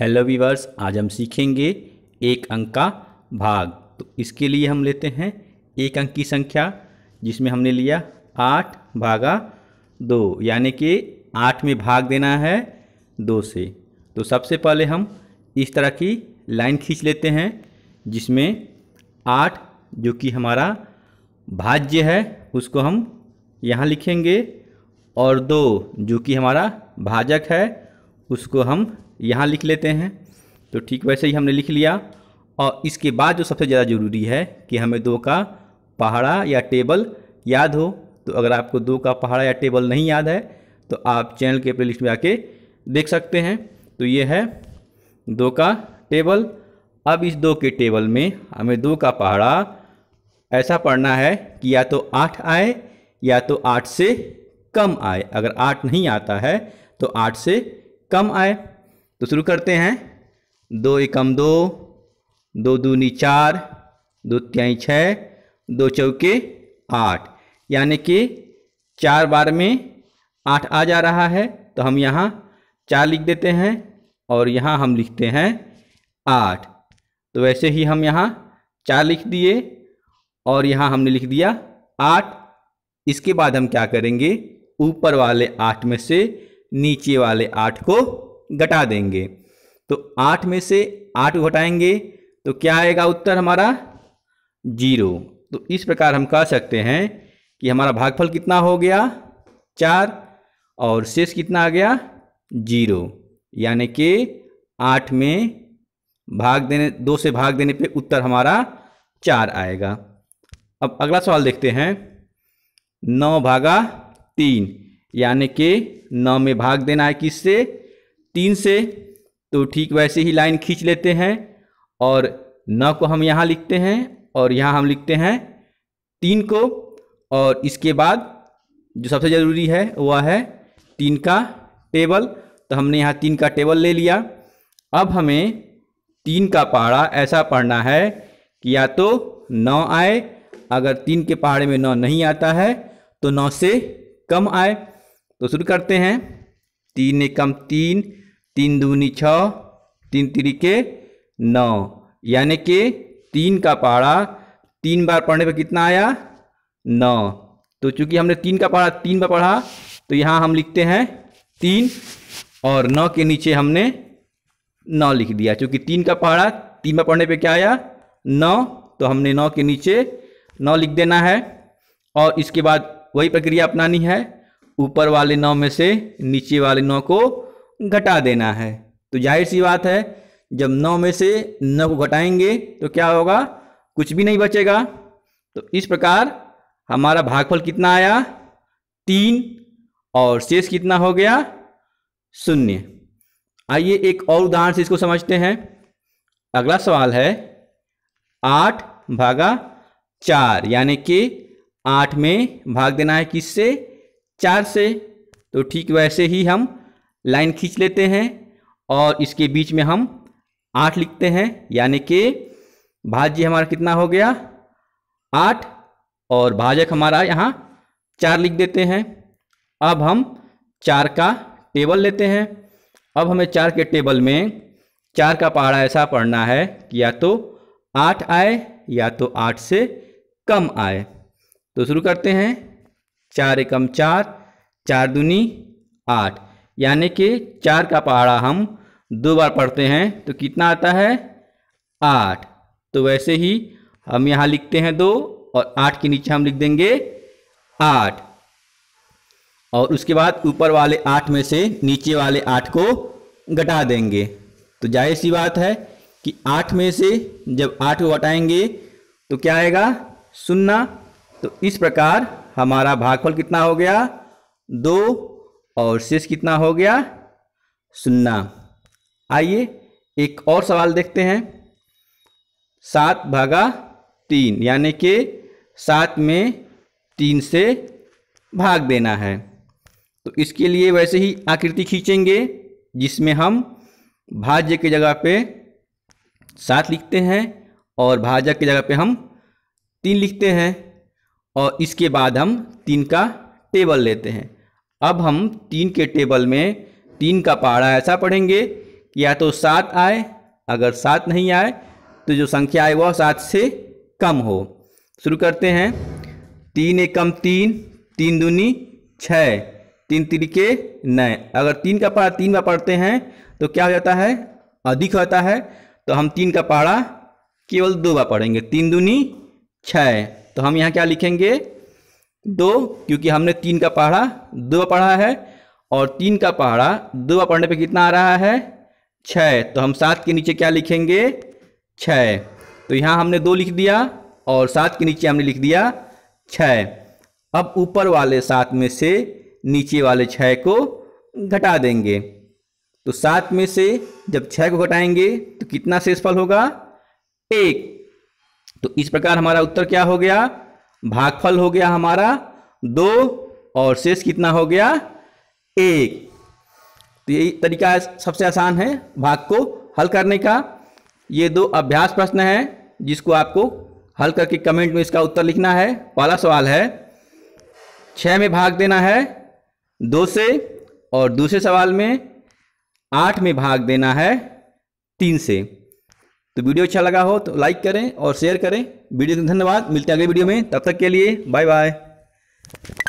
hello viewers आज हम सीखेंगे एक अंक का भाग तो इसके लिए हम लेते हैं एक अंक की संख्या जिसमें हमने लिया आठ भागा दो यानी कि आठ में भाग देना है दो से तो सबसे पहले हम इस तरह की लाइन खींच लेते हैं जिसमें आठ जो कि हमारा भाज्य है उसको हम यहाँ लिखेंगे और दो जो कि हमारा भाजक है उसको हम यहाँ लिख लेते हैं तो ठीक वैसे ही हमने लिख लिया और इसके बाद जो सबसे ज़्यादा ज़रूरी है कि हमें दो का पहाड़ा या टेबल याद हो तो अगर आपको दो का पहाड़ा या टेबल नहीं याद है तो आप चैनल के प्ले लिस्ट में आके देख सकते हैं तो ये है दो का टेबल अब इस दो के टेबल में हमें दो का पहाड़ा ऐसा पढ़ना है कि या तो आठ आए या तो आठ से कम आए अगर आठ नहीं आता है तो आठ से कम आए तो शुरू करते हैं दो एकम दो दो दूनी चार दो त्याई छः दो चौके आठ यानी कि चार बार में आठ आ जा रहा है तो हम यहाँ चार लिख देते हैं और यहाँ हम लिखते हैं आठ तो वैसे ही हम यहाँ चार लिख दिए और यहाँ हमने लिख दिया आठ इसके बाद हम क्या करेंगे ऊपर वाले आठ में से नीचे वाले आठ को घटा देंगे तो आठ में से आठ घटाएंगे तो क्या आएगा उत्तर हमारा जीरो तो इस प्रकार हम कह सकते हैं कि हमारा भागफल कितना हो गया चार और शेष कितना आ गया जीरो यानी कि आठ में भाग देने दो से भाग देने पे उत्तर हमारा चार आएगा अब अगला सवाल देखते हैं नौ भागा तीन यानी कि नौ में भाग देना है किससे तीन से तो ठीक वैसे ही लाइन खींच लेते हैं और न को हम यहाँ लिखते हैं और यहाँ हम लिखते हैं तीन को और इसके बाद जो सबसे ज़रूरी है वह है तीन का टेबल तो हमने यहाँ तीन का टेबल ले लिया अब हमें तीन का पहाड़ा ऐसा पढ़ना है कि या तो नौ आए अगर तीन के पहाड़े में नौ नहीं आता है तो नौ से कम आए तो शुरू करते हैं तीन कम तीन तीन दूनी छः तीन तिरिके नौ यानी कि तीन का पहाड़ा तीन बार पढ़ने पर कितना आया नौ तो चूंकि हमने तीन का पहाड़ा तीन बार पढ़ा तो यहाँ हम लिखते हैं तीन और नौ के नीचे हमने नौ लिख दिया चूंकि तीन का पहाड़ा तीन बार पढ़ने पे क्या आया नौ तो हमने नौ के नीचे नौ लिख देना है और इसके बाद वही प्रक्रिया अपनानी है ऊपर वाले नौ में से नीचे वाले नौ को घटा देना है तो जाहिर सी बात है जब नौ में से नौ को घटाएंगे तो क्या होगा कुछ भी नहीं बचेगा तो इस प्रकार हमारा भागफल कितना आया तीन और शेष कितना हो गया शून्य आइए एक और उदाहरण से इसको समझते हैं अगला सवाल है आठ भागा चार यानी कि आठ में भाग देना है किससे चार से तो ठीक वैसे ही हम लाइन खींच लेते हैं और इसके बीच में हम आठ लिखते हैं यानी कि भाज्य हमारा कितना हो गया आठ और भाजक हमारा यहाँ चार लिख देते हैं अब हम चार का टेबल लेते हैं अब हमें चार के टेबल में चार का पहाड़ा ऐसा पढ़ना है कि या तो आठ आए या तो आठ से कम आए तो शुरू करते हैं चार एकम चार चार दूनी आठ यानी कि चार का पहाड़ा हम दो बार पढ़ते हैं तो कितना आता है आठ तो वैसे ही हम यहाँ लिखते हैं दो और आठ के नीचे हम लिख देंगे आठ और उसके बाद ऊपर वाले आठ में से नीचे वाले आठ को घटा देंगे तो जाहिर सी बात है कि आठ में से जब आठ को घटाएंगे तो क्या आएगा सुन्ना तो इस प्रकार हमारा भागफल कितना हो गया दो और शेष कितना हो गया सुन्ना आइए एक और सवाल देखते हैं सात भागा तीन यानी कि सात में तीन से भाग देना है तो इसके लिए वैसे ही आकृति खींचेंगे जिसमें हम भाज्य की जगह पे सात लिखते हैं और भाजक की जगह पे हम तीन लिखते हैं और इसके बाद हम तीन का टेबल लेते हैं अब हम तीन के टेबल में तीन का पहाड़ा ऐसा पढ़ेंगे या तो सात आए अगर सात नहीं आए तो जो संख्या आए वह सात से कम हो शुरू करते हैं तीन एकम तीन तीन दूनी छः तीन तरीके नए अगर तीन का पहाड़ा तीन बार पढ़ते हैं तो क्या हो जाता है अधिक होता है तो हम तीन का पहाड़ा केवल दो बार पढ़ेंगे तीन दूनी छः तो हम यहाँ क्या लिखेंगे दो क्योंकि हमने तीन का पहाड़ा दो पढ़ा है और तीन का पहाड़ा दो पढ़ने पे कितना आ रहा है छः तो हम सात के नीचे क्या लिखेंगे छः तो यहाँ हमने दो लिख दिया और सात के नीचे हमने लिख दिया छः अब ऊपर वाले सात में से नीचे वाले छः को घटा देंगे तो सात में से जब छः को घटाएंगे तो कितना शेषफल होगा एक तो इस प्रकार हमारा उत्तर क्या हो गया भागफल हो गया हमारा दो और शेष कितना हो गया एक तो यही तरीका सबसे आसान है भाग को हल करने का ये दो अभ्यास प्रश्न है जिसको आपको हल करके कमेंट में इसका उत्तर लिखना है पहला सवाल है छः में भाग देना है दो से और दूसरे सवाल में आठ में भाग देना है तीन से तो वीडियो अच्छा लगा हो तो लाइक करें और शेयर करें वीडियो धन्यवाद मिलते हैं अगले वीडियो में तब तक के लिए बाय बाय